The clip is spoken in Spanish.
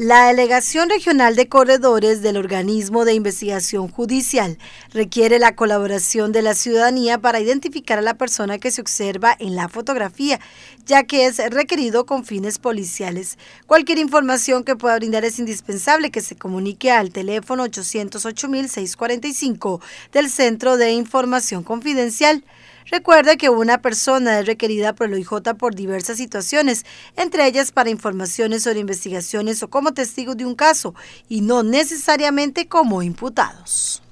La Delegación Regional de Corredores del Organismo de Investigación Judicial requiere la colaboración de la ciudadanía para identificar a la persona que se observa en la fotografía, ya que es requerido con fines policiales. Cualquier información que pueda brindar es indispensable que se comunique al teléfono 808-645 del Centro de Información Confidencial. Recuerda que una persona es requerida por el OIJ por diversas situaciones, entre ellas para informaciones sobre investigaciones o como testigo de un caso, y no necesariamente como imputados.